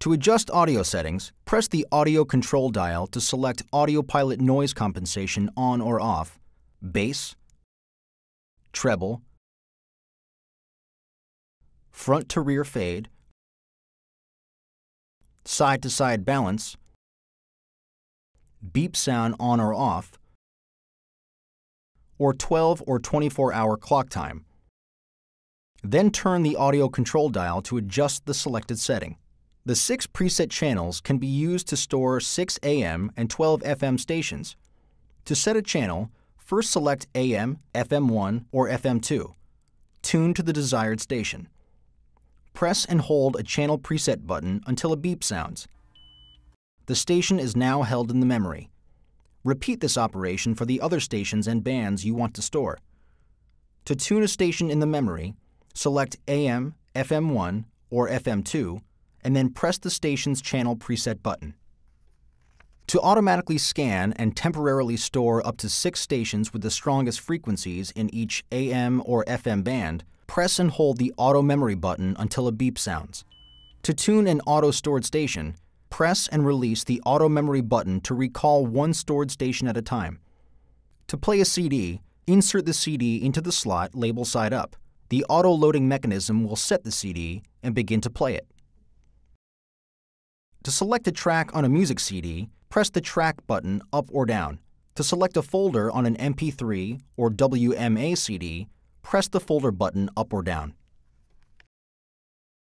To adjust audio settings, press the audio control dial to select Audio Pilot Noise Compensation on or off, bass, treble, front to rear fade, side to side balance, beep sound on or off, or 12 or 24 hour clock time. Then turn the audio control dial to adjust the selected setting. The six preset channels can be used to store 6 AM and 12 FM stations. To set a channel, first select AM, FM1, or FM2. Tune to the desired station. Press and hold a channel preset button until a beep sounds. The station is now held in the memory. Repeat this operation for the other stations and bands you want to store. To tune a station in the memory, select AM, FM1, or FM2, and then press the station's channel preset button. To automatically scan and temporarily store up to six stations with the strongest frequencies in each AM or FM band, press and hold the Auto Memory button until a beep sounds. To tune an auto-stored station, press and release the Auto Memory button to recall one stored station at a time. To play a CD, insert the CD into the slot label side up. The auto-loading mechanism will set the CD and begin to play it. To select a track on a music CD, press the Track button up or down. To select a folder on an MP3 or WMA CD, press the Folder button up or down.